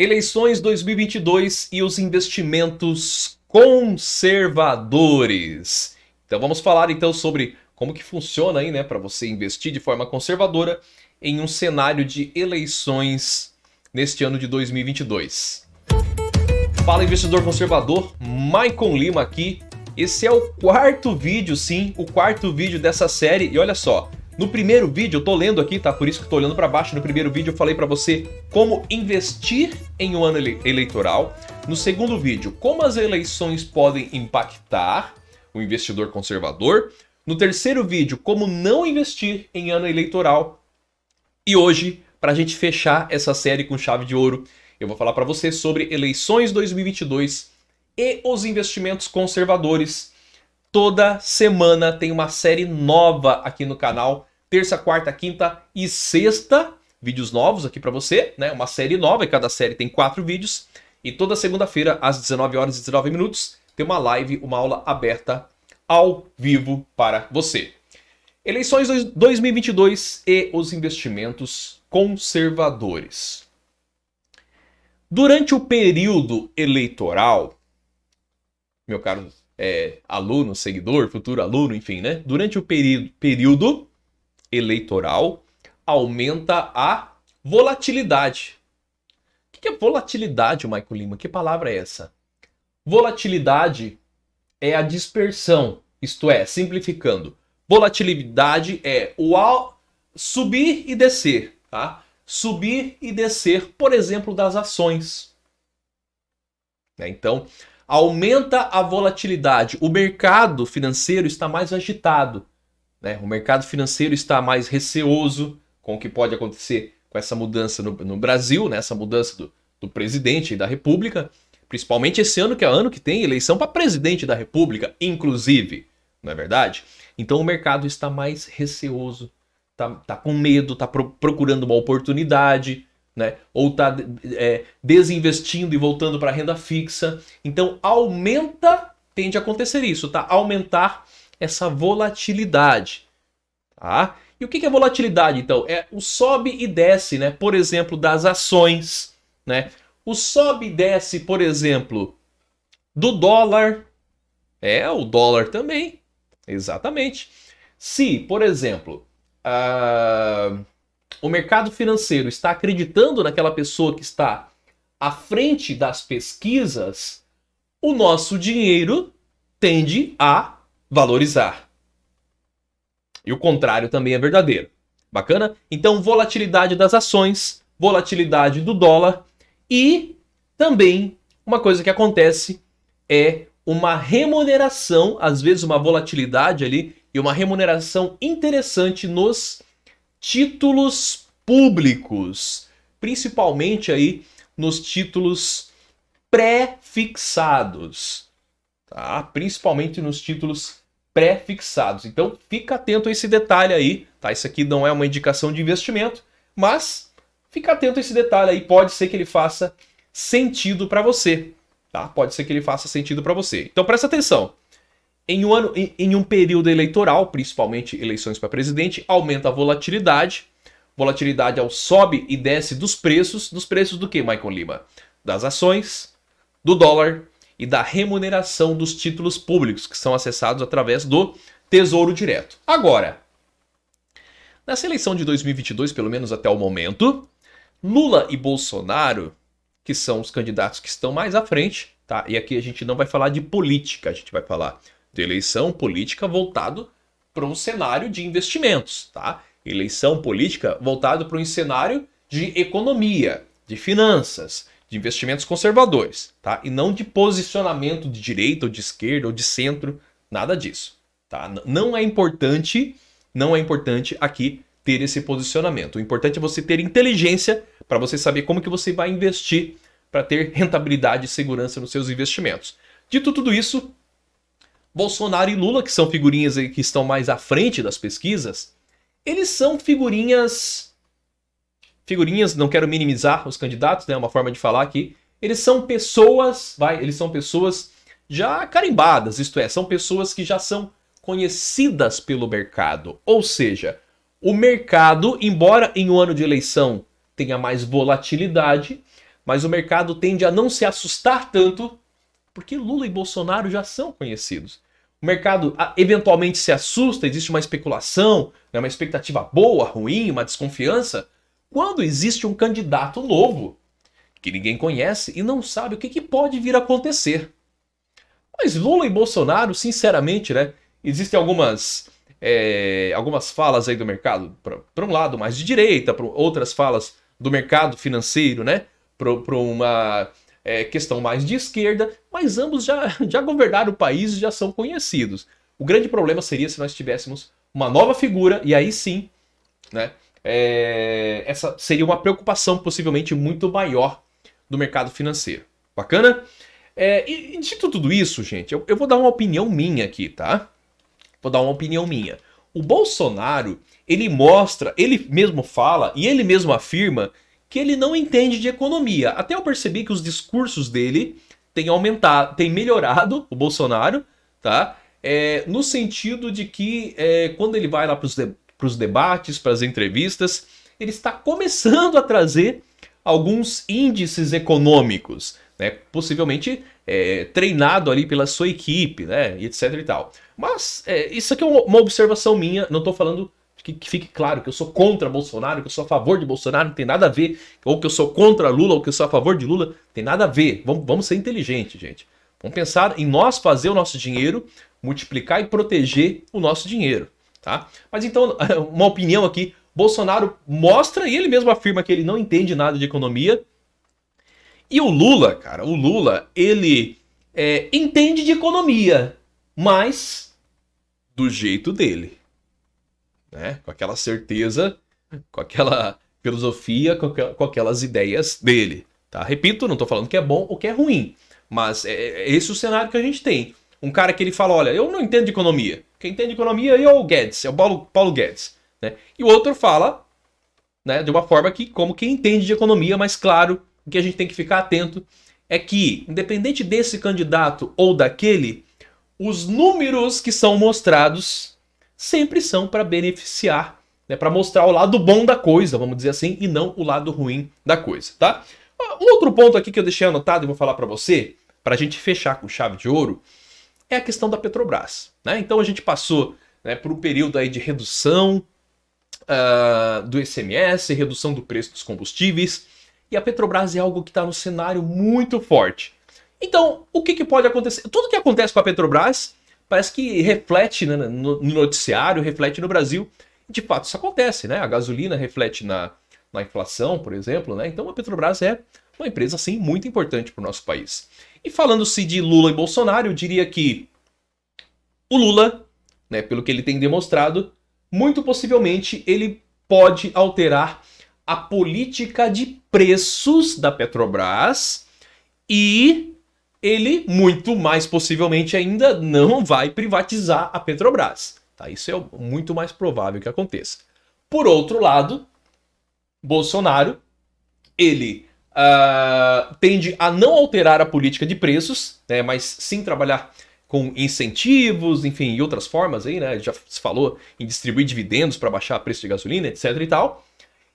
Eleições 2022 e os investimentos conservadores. Então vamos falar então sobre como que funciona aí, né, para você investir de forma conservadora em um cenário de eleições neste ano de 2022. Fala investidor conservador, Maicon Lima aqui. Esse é o quarto vídeo, sim, o quarto vídeo dessa série e olha só, no primeiro vídeo, eu tô lendo aqui, tá? Por isso que tô olhando para baixo. No primeiro vídeo eu falei para você como investir em um ano eleitoral. No segundo vídeo, como as eleições podem impactar o investidor conservador. No terceiro vídeo, como não investir em ano eleitoral. E hoje, para a gente fechar essa série com chave de ouro, eu vou falar para você sobre eleições 2022 e os investimentos conservadores. Toda semana tem uma série nova aqui no canal terça, quarta, quinta e sexta, vídeos novos aqui para você, né? Uma série nova, e cada série tem quatro vídeos. E toda segunda-feira, às 19 horas e 19 minutos, tem uma live, uma aula aberta ao vivo para você. Eleições 2022 e os investimentos conservadores. Durante o período eleitoral, meu caro é, aluno, seguidor, futuro aluno, enfim, né? Durante o período eleitoral aumenta a volatilidade. O que é volatilidade, Michael Lima? Que palavra é essa? Volatilidade é a dispersão, isto é, simplificando. Volatilidade é o subir e descer, tá? Subir e descer, por exemplo, das ações. Né? Então, aumenta a volatilidade. O mercado financeiro está mais agitado. Né? O mercado financeiro está mais receoso com o que pode acontecer com essa mudança no, no Brasil, né? essa mudança do, do presidente e da República, principalmente esse ano que é o ano que tem eleição para presidente da República, inclusive, não é verdade? Então o mercado está mais receoso, está tá com medo, está pro, procurando uma oportunidade, né? ou está é, desinvestindo e voltando para a renda fixa. Então aumenta, tende a acontecer isso, tá? Aumentar essa volatilidade. Tá? E o que é volatilidade, então? É o sobe e desce, né? por exemplo, das ações. Né? O sobe e desce, por exemplo, do dólar. É, o dólar também. Exatamente. Se, por exemplo, o mercado financeiro está acreditando naquela pessoa que está à frente das pesquisas, o nosso dinheiro tende a valorizar. E o contrário também é verdadeiro. Bacana? Então, volatilidade das ações, volatilidade do dólar e também uma coisa que acontece é uma remuneração, às vezes uma volatilidade ali e uma remuneração interessante nos títulos públicos, principalmente aí nos títulos pré-fixados tá? principalmente nos títulos pré-fixados. Então fica atento a esse detalhe aí, tá? Isso aqui não é uma indicação de investimento, mas fica atento a esse detalhe aí, pode ser que ele faça sentido para você, tá? Pode ser que ele faça sentido para você. Então presta atenção. Em um, ano, em, em um período eleitoral, principalmente eleições para presidente, aumenta a volatilidade. Volatilidade ao sobe e desce dos preços. Dos preços do que, Michael Lima? Das ações, do dólar, e da remuneração dos títulos públicos, que são acessados através do Tesouro Direto. Agora, nessa eleição de 2022, pelo menos até o momento, Lula e Bolsonaro, que são os candidatos que estão mais à frente, tá? E aqui a gente não vai falar de política, a gente vai falar de eleição política voltado para um cenário de investimentos, tá? Eleição política voltado para um cenário de economia, de finanças, de investimentos conservadores, tá? E não de posicionamento de direita ou de esquerda ou de centro, nada disso, tá? Não é importante, não é importante aqui ter esse posicionamento. O importante é você ter inteligência para você saber como que você vai investir para ter rentabilidade e segurança nos seus investimentos. Dito tudo isso, Bolsonaro e Lula, que são figurinhas que estão mais à frente das pesquisas, eles são figurinhas figurinhas, não quero minimizar os candidatos, né? É uma forma de falar aqui. Eles são pessoas, vai, eles são pessoas já carimbadas, isto é, são pessoas que já são conhecidas pelo mercado. Ou seja, o mercado, embora em um ano de eleição tenha mais volatilidade, mas o mercado tende a não se assustar tanto, porque Lula e Bolsonaro já são conhecidos. O mercado eventualmente se assusta, existe uma especulação, né, uma expectativa boa, ruim, uma desconfiança, quando existe um candidato novo que ninguém conhece e não sabe o que, que pode vir a acontecer. Mas Lula e Bolsonaro, sinceramente, né? Existem algumas é, algumas falas aí do mercado para um lado mais de direita, para outras falas do mercado financeiro, né? Para uma é, questão mais de esquerda, mas ambos já, já governaram o país e já são conhecidos. O grande problema seria se nós tivéssemos uma nova figura, e aí sim, né? é, essa seria uma preocupação possivelmente muito maior do mercado financeiro. Bacana? É, e, e, dito tudo isso, gente, eu, eu vou dar uma opinião minha aqui, tá? Vou dar uma opinião minha. O Bolsonaro, ele mostra, ele mesmo fala e ele mesmo afirma que ele não entende de economia. Até eu percebi que os discursos dele têm aumentado, têm melhorado, o Bolsonaro, tá? É, no sentido de que é, quando ele vai lá para os para os debates, para as entrevistas, ele está começando a trazer alguns índices econômicos, né? possivelmente é, treinado ali pela sua equipe, né? E etc e tal. Mas é, isso aqui é uma observação minha, não estou falando que, que, fique claro que eu sou contra Bolsonaro, que eu sou a favor de Bolsonaro, não tem nada a ver, ou que eu sou contra Lula, ou que eu sou a favor de Lula, tem nada a ver. Vamos, vamos ser inteligentes, gente. Vamos pensar em nós fazer o nosso dinheiro, multiplicar e proteger o nosso dinheiro tá? Mas então, uma opinião aqui, Bolsonaro mostra e ele mesmo afirma que ele não entende nada de economia. E o Lula, cara, o Lula, ele é, entende de economia, mas do jeito dele, né? Com aquela certeza, com aquela filosofia, com, com aquelas ideias dele, tá? Repito, não estou falando que é bom ou que é ruim, mas é, é esse o cenário que a gente tem um cara que ele fala, olha, eu não entendo de economia. Quem entende de economia é o Guedes, é o Paulo, Paulo Guedes. Né? E o outro fala né, de uma forma que, como quem entende de economia, mas claro, o que a gente tem que ficar atento é que, independente desse candidato ou daquele, os números que são mostrados sempre são para beneficiar, né, para mostrar o lado bom da coisa, vamos dizer assim, e não o lado ruim da coisa, tá? Ah, um outro ponto aqui que eu deixei anotado e vou falar para você, para a gente fechar com chave de ouro, é a questão da Petrobras. Né? Então a gente passou né, por um período aí de redução uh, do ICMS, redução do preço dos combustíveis, e a Petrobras é algo que está no cenário muito forte. Então, o que, que, pode acontecer? Tudo que acontece com a Petrobras parece que reflete né, no, noticiário, reflete no Brasil. De fato, isso acontece, né? A gasolina reflete na, na inflação, por exemplo, né? Então a Petrobras é uma empresa, assim muito importante para o nosso país. E falando-se de Lula e Bolsonaro, eu diria que o Lula, né, pelo que ele tem demonstrado, muito possivelmente ele pode alterar a política de preços da Petrobras e ele, muito mais possivelmente ainda, não vai privatizar a Petrobras. Tá? Isso é muito mais provável que aconteça. Por outro lado, Bolsonaro, ele uh, tende a não alterar a política de preços, né, mas sim trabalhar com incentivos, enfim, e outras formas aí, né? Já se falou em distribuir dividendos para baixar o preço de gasolina, etc e tal.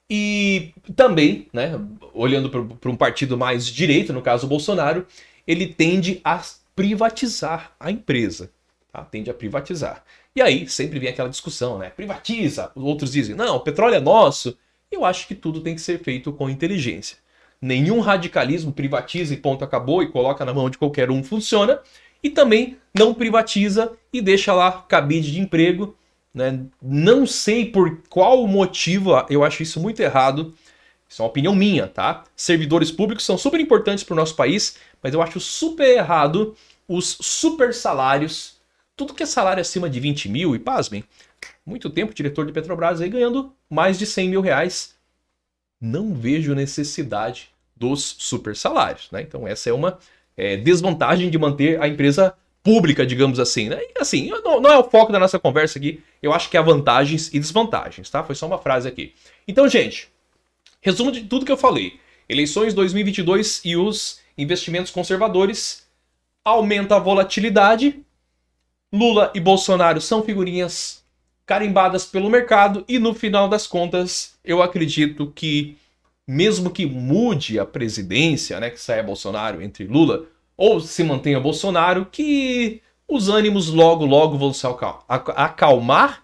E também, né, olhando para um partido mais direito, no caso o Bolsonaro, ele tende a privatizar a empresa. Tá? Tende a privatizar. E aí sempre vem aquela discussão, né? Privatiza. Os outros dizem, não, o petróleo é nosso. Eu acho que tudo tem que ser feito com inteligência nenhum radicalismo privatiza e ponto acabou e coloca na mão de qualquer um funciona, e também não privatiza e deixa lá cabide de emprego. Né? Não sei por qual motivo, eu acho isso muito errado. Isso é uma opinião minha, tá? Servidores públicos são super importantes para o nosso país, mas eu acho super errado os super salários. Tudo que é salário acima de 20 mil, e pasmem, muito tempo diretor de Petrobras aí ganhando mais de 100 mil reais. Não vejo necessidade dos super salários. Né? Então, essa é uma é, desvantagem de manter a empresa pública, digamos assim. Né? E, assim, não, não, é o foco da nossa conversa aqui. Eu acho que há vantagens e desvantagens, tá? Foi só uma frase aqui. Então, gente, resumo de tudo que eu falei. Eleições 2022 e os investimentos conservadores aumenta a volatilidade. Lula e Bolsonaro são figurinhas carimbadas pelo mercado e no final das contas, eu acredito que mesmo que mude a presidência, né, que saia Bolsonaro entre Lula, ou se mantenha Bolsonaro, que os ânimos logo, logo vão se acalmar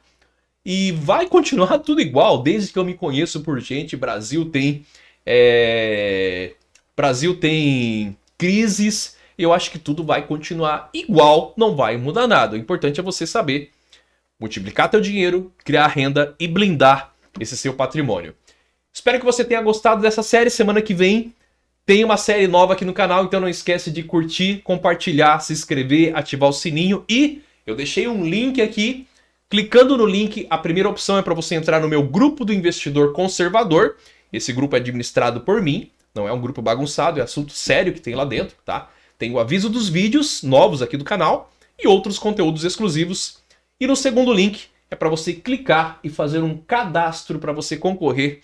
e vai continuar tudo igual. Desde que eu me conheço por gente, Brasil tem. É... Brasil tem crises. Eu acho que tudo vai continuar igual, não vai mudar nada. O importante é você saber multiplicar teu dinheiro, criar renda e blindar esse seu patrimônio. Espero que você tenha gostado dessa série. Semana que vem tem uma série nova aqui no canal, então não esquece de curtir, compartilhar, se inscrever, ativar o sininho e eu deixei um link aqui. Clicando no link, a primeira opção é para você entrar no meu grupo do investidor conservador. Esse grupo é administrado por mim, não é um grupo bagunçado, é assunto sério que tem lá dentro, tá? Tem o aviso dos vídeos novos aqui do canal e outros conteúdos exclusivos. E no segundo link é para você clicar e fazer um cadastro para você concorrer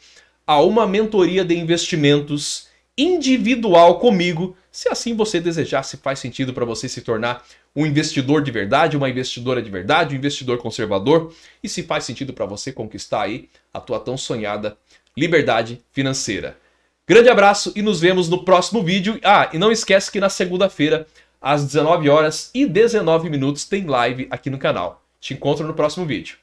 a uma mentoria de investimentos individual comigo, se assim você desejar, se faz sentido para você se tornar um investidor de verdade, uma investidora de verdade, um investidor conservador, e se faz sentido para você conquistar aí a tua tão sonhada liberdade financeira. Grande abraço e nos vemos no próximo vídeo. Ah, e não esquece que na segunda-feira, às 19 horas e 19 minutos, tem live aqui no canal. Te encontro no próximo vídeo.